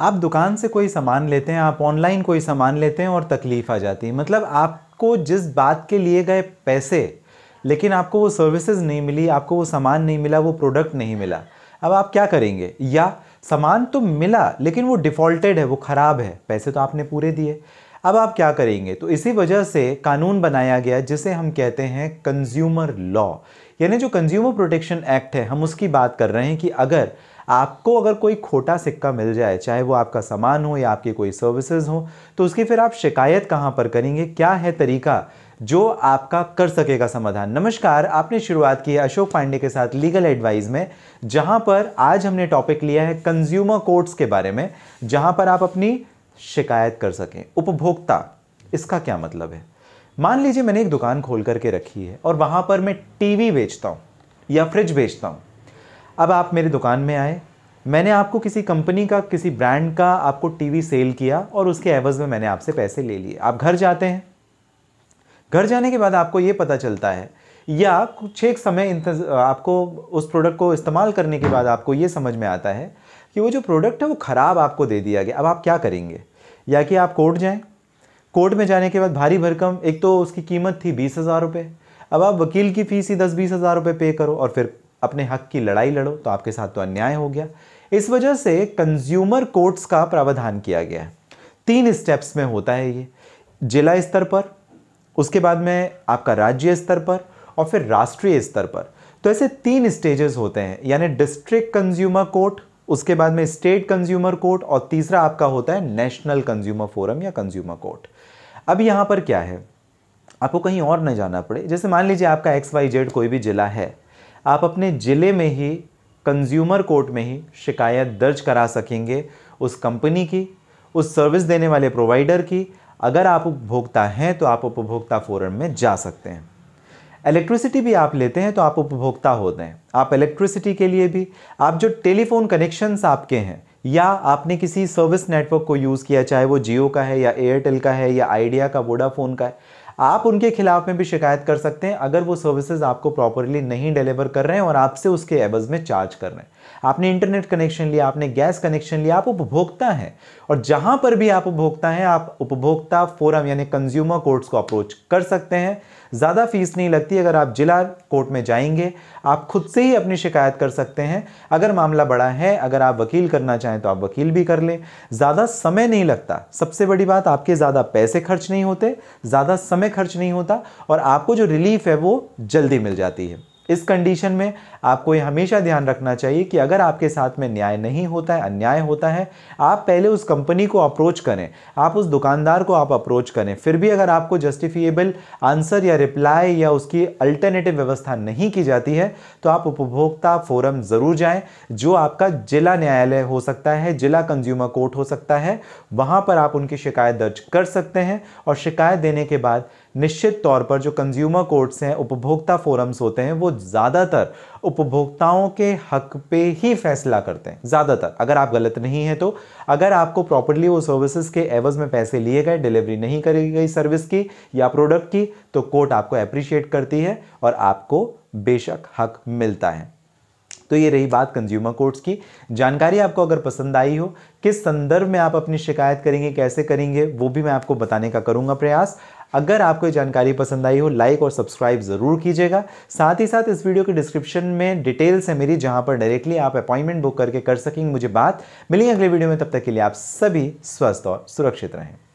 आप दुकान से कोई सामान लेते हैं आप ऑनलाइन कोई सामान लेते हैं और तकलीफ़ आ जाती है मतलब आपको जिस बात के लिए गए पैसे लेकिन आपको वो सर्विसेज नहीं मिली आपको वो सामान नहीं मिला वो प्रोडक्ट नहीं मिला अब आप क्या करेंगे या सामान तो मिला लेकिन वो डिफ़ॉल्टेड है वो ख़राब है पैसे तो आपने पूरे दिए अब आप क्या करेंगे तो इसी वजह से कानून बनाया गया जिसे हम कहते हैं कंज्यूमर लॉ यानी जो कंज्यूमर प्रोटेक्शन एक्ट है हम उसकी बात कर रहे हैं कि अगर आपको अगर कोई खोटा सिक्का मिल जाए चाहे वो आपका सामान हो या आपकी कोई सर्विसेज हो तो उसकी फिर आप शिकायत कहाँ पर करेंगे क्या है तरीका जो आपका कर सकेगा समाधान नमस्कार आपने शुरुआत की है अशोक पांडे के साथ लीगल एडवाइस में जहां पर आज हमने टॉपिक लिया है कंज्यूमर कोर्ट्स के बारे में जहां पर आप अपनी शिकायत कर सकें उपभोक्ता इसका क्या मतलब है मान लीजिए मैंने एक दुकान खोल करके रखी है और वहाँ पर मैं टीवी बेचता हूँ या फ्रिज बेचता हूँ अब आप मेरी दुकान में आए मैंने आपको किसी कंपनी का किसी ब्रांड का आपको टीवी सेल किया और उसके एवज़ में मैंने आपसे पैसे ले लिए आप घर जाते हैं घर जाने के बाद आपको ये पता चलता है या कुछ एक समय आपको उस प्रोडक्ट को इस्तेमाल करने के बाद आपको ये समझ में आता है कि वो जो प्रोडक्ट है वो ख़राब आपको दे दिया गया अब आप क्या करेंगे या कि आप कोर्ट जाएं कोर्ट में जाने के बाद भारी भरकम एक तो उसकी कीमत थी बीस हज़ार रुपये अब आप वकील की फ़ीस ही दस बीस हज़ार रुपये पे करो और फिर अपने हक की लड़ाई लड़ो तो आपके साथ तो अन्याय हो गया इस वजह से कंज्यूमर कोर्ट्स का प्रावधान किया गया है तीन स्टेप्स में होता है ये जिला स्तर पर उसके बाद में आपका राज्य स्तर पर और फिर राष्ट्रीय स्तर पर तो ऐसे तीन स्टेजेस होते हैं यानी डिस्ट्रिक्ट कंज्यूमर कोर्ट उसके बाद में स्टेट कंज्यूमर कोर्ट और तीसरा आपका होता है नेशनल कंज्यूमर फोरम या कंज्यूमर कोर्ट अब यहाँ पर क्या है आपको कहीं और न जाना पड़े जैसे मान लीजिए आपका एक्स वाई जेड कोई भी जिला है आप अपने ज़िले में ही कंज्यूमर कोर्ट में ही शिकायत दर्ज करा सकेंगे उस कंपनी की उस सर्विस देने वाले प्रोवाइडर की अगर आप उपभोक्ता हैं तो आप उपभोक्ता फोरम में जा सकते हैं इलेक्ट्रिसिटी भी आप लेते हैं तो आप उपभोक्ता होते हैं आप इलेक्ट्रिसिटी के लिए भी आप जो टेलीफोन कनेक्शंस आपके हैं या आपने किसी सर्विस नेटवर्क को यूज़ किया चाहे वो जियो का है या एयरटेल का है या आइडिया का वोडाफोन का है आप उनके खिलाफ में भी शिकायत कर सकते हैं अगर वो सर्विसेज आपको प्रॉपरली नहीं डिलीवर कर रहे हैं और आपसे उसके एवज में चार्ज कर रहे हैं आपने इंटरनेट कनेक्शन लिया आपने गैस कनेक्शन लिया आप उपभोक्ता हैं और जहां पर भी आप उपभोक्ता हैं आप उपभोक्ता फोरम यानी कंज्यूमर कोर्ट्स को अप्रोच कर सकते हैं ज़्यादा फीस नहीं लगती अगर आप जिला कोर्ट में जाएंगे आप खुद से ही अपनी शिकायत कर सकते हैं अगर मामला बड़ा है अगर आप वकील करना चाहें तो आप वकील भी कर लें ज़्यादा समय नहीं लगता सबसे बड़ी बात आपके ज़्यादा पैसे खर्च नहीं होते ज़्यादा समय खर्च नहीं होता और आपको जो रिलीफ है वो जल्दी मिल जाती है इस कंडीशन में आपको ये हमेशा ध्यान रखना चाहिए कि अगर आपके साथ में न्याय नहीं होता है अन्याय होता है आप पहले उस कंपनी को अप्रोच करें आप उस दुकानदार को आप अप्रोच करें फिर भी अगर आपको जस्टिफिएबल आंसर या रिप्लाई या उसकी अल्टरनेटिव व्यवस्था नहीं की जाती है तो आप उपभोक्ता फोरम ज़रूर जाएँ जो आपका जिला न्यायालय हो सकता है जिला कंज्यूमर कोर्ट हो सकता है वहाँ पर आप उनकी शिकायत दर्ज कर सकते हैं और शिकायत देने के बाद निश्चित तौर पर जो कंज्यूमर कोर्ट्स हैं उपभोक्ता फोरम्स होते हैं वो ज़्यादातर उपभोक्ताओं के हक पे ही फैसला करते हैं ज़्यादातर अगर आप गलत नहीं हैं तो अगर आपको प्रॉपरली वो सर्विसेज के एवज में पैसे लिए गए डिलीवरी नहीं करी गई सर्विस की या प्रोडक्ट की तो कोर्ट आपको अप्रिशिएट करती है और आपको बेशक हक मिलता है तो ये रही बात कंज्यूमर कोर्ट्स की जानकारी आपको अगर पसंद आई हो किस संदर्भ में आप अपनी शिकायत करेंगे कैसे करेंगे वो भी मैं आपको बताने का करूंगा प्रयास अगर आपको जानकारी पसंद आई हो लाइक और सब्सक्राइब ज़रूर कीजिएगा साथ ही साथ इस वीडियो के डिस्क्रिप्शन में डिटेल्स है मेरी जहां पर डायरेक्टली आप अपॉइंटमेंट बुक करके कर सकेंगे मुझे बात मिलेंगे अगले वीडियो में तब तक के लिए आप सभी स्वस्थ और सुरक्षित रहें